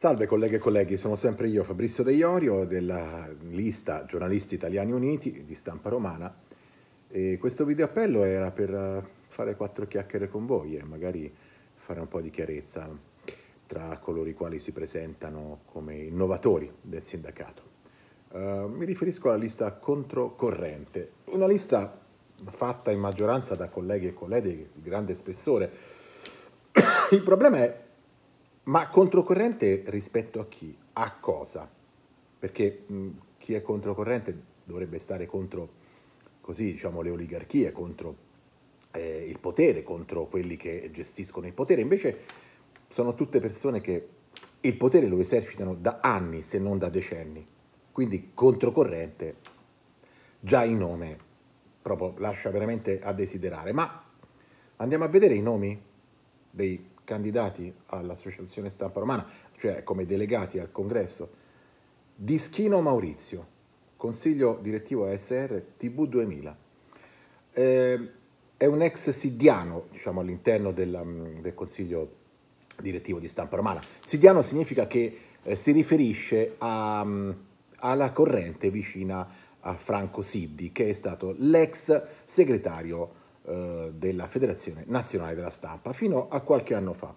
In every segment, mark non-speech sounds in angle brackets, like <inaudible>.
Salve colleghe e colleghi, sono sempre io Fabrizio De Iorio della lista Giornalisti Italiani Uniti di stampa romana e questo video appello era per eh, fare quattro chiacchiere con voi e magari fare un po' di chiarezza tra coloro i quali si presentano come innovatori del sindacato. Uh, mi riferisco alla lista controcorrente, una lista fatta in maggioranza da colleghi e colleghi di grande spessore. <coughs> Il problema è ma controcorrente rispetto a chi? A cosa? Perché mh, chi è controcorrente dovrebbe stare contro così, diciamo, le oligarchie, contro eh, il potere, contro quelli che gestiscono il potere. Invece sono tutte persone che il potere lo esercitano da anni, se non da decenni. Quindi controcorrente, già il nome proprio lascia veramente a desiderare. Ma andiamo a vedere i nomi dei candidati all'Associazione Stampa Romana, cioè come delegati al congresso, di Schino Maurizio, consiglio direttivo ASR TV 2000 Eh, è un ex sidiano, diciamo, all'interno del, mm, del consiglio direttivo di stampa romana. Sidiano significa che eh, si riferisce a, mm, alla corrente vicina a Franco Siddi, che è stato l'ex segretario eh, della Federazione Nazionale della Stampa fino a qualche anno fa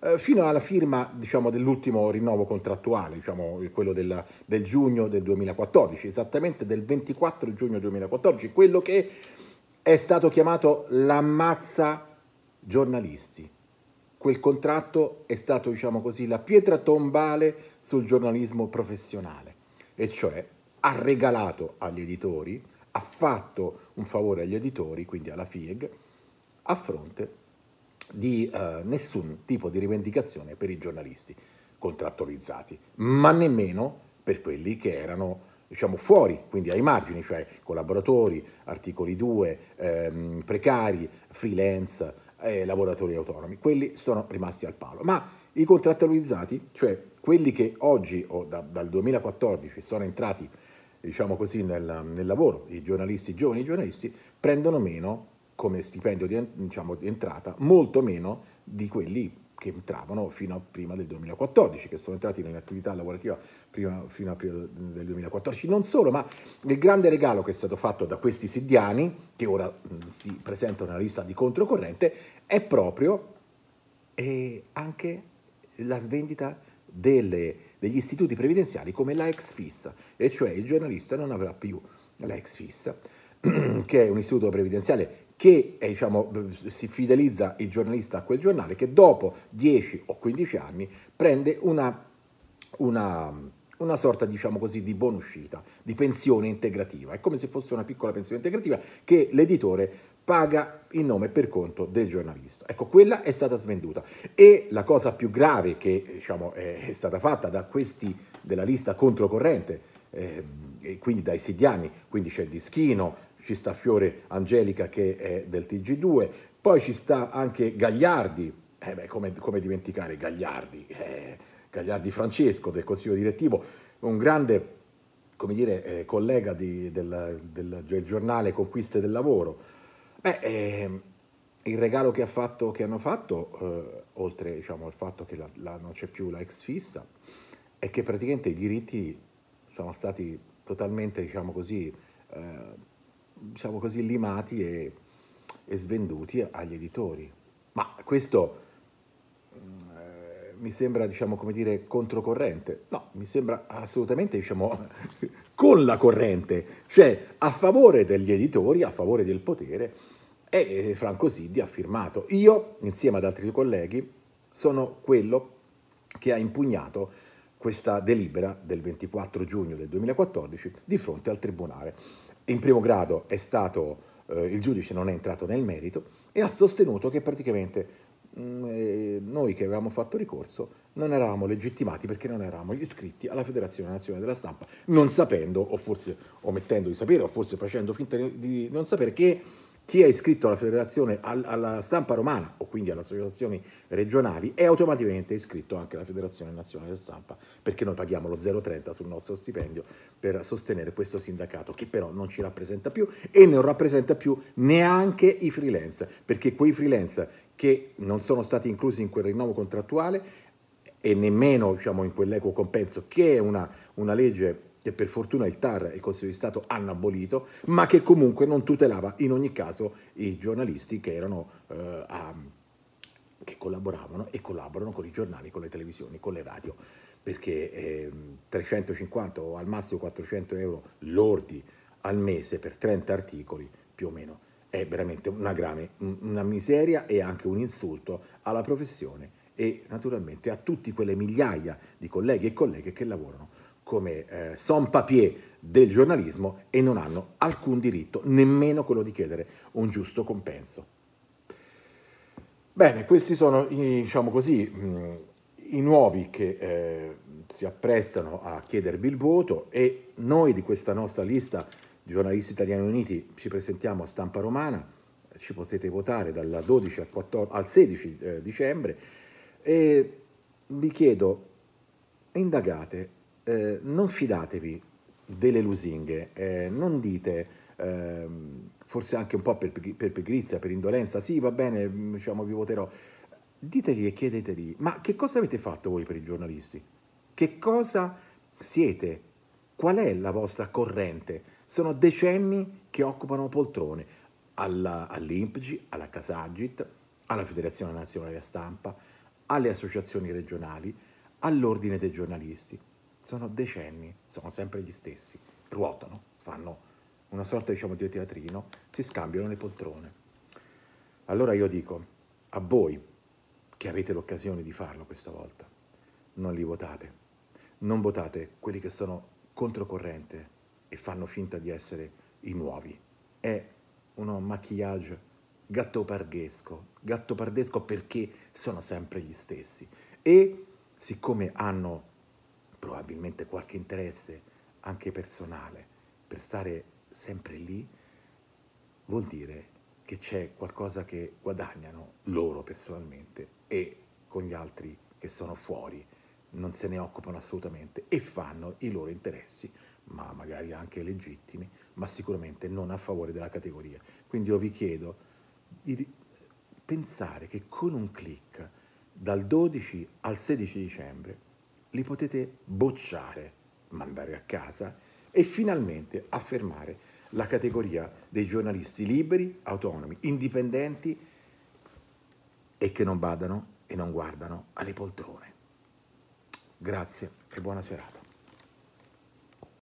eh, fino alla firma diciamo, dell'ultimo rinnovo contrattuale, diciamo, quello del, del, giugno del 2014, esattamente del 24 giugno 2014, quello che è stato chiamato l'ammazza giornalisti. Quel contratto è stato, diciamo così, la pietra tombale sul giornalismo professionale, e cioè ha regalato agli editori ha fatto un favore agli editori, quindi alla FIEG, a fronte di eh, nessun tipo di rivendicazione per i giornalisti contrattualizzati, ma nemmeno per quelli che erano diciamo, fuori, quindi ai margini, cioè collaboratori, articoli 2, ehm, precari, freelance, eh, lavoratori autonomi. Quelli sono rimasti al palo. Ma i contrattualizzati, cioè quelli che oggi o da, dal 2014 sono entrati diciamo così, nel, nel lavoro, i giornalisti, i giovani giornalisti, prendono meno come stipendio di, diciamo, di entrata, molto meno di quelli che entravano fino a prima del 2014, che sono entrati nell'attività lavorativa prima, fino a prima del 2014. Non solo, ma il grande regalo che è stato fatto da questi sidiani, che ora mm, si presentano nella lista di controcorrente, è proprio eh, anche la svendita delle, degli istituti previdenziali come la ex fissa, e cioè il giornalista non avrà più la ex fissa, <clears throat> che è un istituto previdenziale che eh, diciamo, si fidelizza il giornalista a quel giornale che dopo 10 o 15 anni prende una, una, una sorta diciamo così, di buonuscita, di pensione integrativa. È come se fosse una piccola pensione integrativa che l'editore paga in nome per conto del giornalista. Ecco, quella è stata svenduta. E la cosa più grave che diciamo, è stata fatta da questi della lista controcorrente, eh, e quindi dai sidiani, quindi c'è Dischino, ci sta Fiore Angelica che è del TG2, poi ci sta anche Gagliardi, eh beh, come, come, dimenticare Gagliardi, eh, Gagliardi Francesco del Consiglio Direttivo, un grande come dire, eh, collega di, del, del, del giornale Conquiste del Lavoro, Beh, eh, il regalo che, ha fatto, che hanno fatto, eh, oltre diciamo, al fatto che la, la, non c'è più la ex fissa, è che praticamente i diritti sono stati totalmente, diciamo così, eh, diciamo così limati e, e, svenduti agli editori. Ma questo mm, eh, mi sembra, diciamo, come dire, controcorrente. No, mi sembra assolutamente, diciamo, con la corrente, cioè a favore degli editori, a favore del potere, e Franco Siddi ha firmato. Io, insieme ad altri colleghi, sono quello che ha impugnato questa delibera del 24 giugno del 2014 di fronte al Tribunale. In primo grado è stato, eh, il giudice non è entrato nel merito e ha sostenuto che praticamente Mm, noi che avevamo fatto ricorso non eravamo legittimati perché non eravamo iscritti alla Federazione Nazionale della Stampa, non sapendo, o forse omettendo di sapere, o forse facendo finta di non sapere che chi è iscritto alla federazione, alla stampa romana o quindi alle associazioni regionali è automaticamente iscritto anche alla federazione nazionale della stampa perché noi paghiamo lo 0,30 sul nostro stipendio per sostenere questo sindacato che però non ci rappresenta più e non rappresenta più neanche i freelance perché quei freelance che non sono stati inclusi in quel rinnovo contrattuale e nemmeno diciamo, in quell'equo compenso, che è una, una legge che per fortuna il TAR e il Consiglio di Stato hanno abolito, ma che comunque non tutelava in ogni caso i giornalisti che, erano, eh, a, che collaboravano e collaborano con i giornali, con le televisioni, con le radio, perché eh, 350 o al massimo 400 euro lordi al mese per 30 articoli più o meno è veramente una grave, una miseria e anche un insulto alla professione e naturalmente a tutte quelle migliaia di colleghi e colleghe che lavorano come eh, sans papier del giornalismo e non hanno alcun diritto, nemmeno quello di chiedere un giusto compenso. Bene, questi sono diciamo così, mm, i nuovi che eh, si apprestano a chiedervi il voto e noi di questa nostra lista Giornalisti Italiani Uniti, ci presentiamo a stampa romana, ci potete votare dal 12 al, 14, al 16 eh, dicembre e vi chiedo, indagate, eh, non fidatevi delle lusinghe, eh, non dite ehm, forse anche un po' per, per pigrizia, per indolenza, sì va bene, mm, diciamo, vi voterò, ditegli e chiedeteli, ma che cosa avete fatto voi per i giornalisti? Che cosa siete? Qual è la vostra corrente? Sono decenni che occupano poltrone alla, all'INPGI, alla Casagit, alla Federazione Nazionale della Stampa, alle associazioni regionali, all'Ordine dei giornalisti. Sono decenni, sono sempre gli stessi, ruotano, fanno una sorta diciamo, di teatrino, si scambiano le poltrone. Allora io dico a voi che avete l'occasione di farlo questa volta, non li votate, non votate quelli che sono controcorrente, e fanno finta di essere i nuovi. È uno maquillage gattopardesco, gattopardesco perché sono sempre gli stessi. E siccome hanno probabilmente qualche interesse anche personale per stare sempre lì, vuol dire che c'è qualcosa che guadagnano loro personalmente e con gli altri che sono fuori, non se ne occupano assolutamente e fanno i loro interessi ma magari anche legittimi, ma sicuramente non a favore della categoria. Quindi io vi chiedo di pensare che con un clic dal 12 al 16 dicembre li potete bocciare, mandare a casa e finalmente affermare la categoria dei giornalisti liberi, autonomi, indipendenti e che non badano e non guardano alle poltrone. Grazie e buona serata.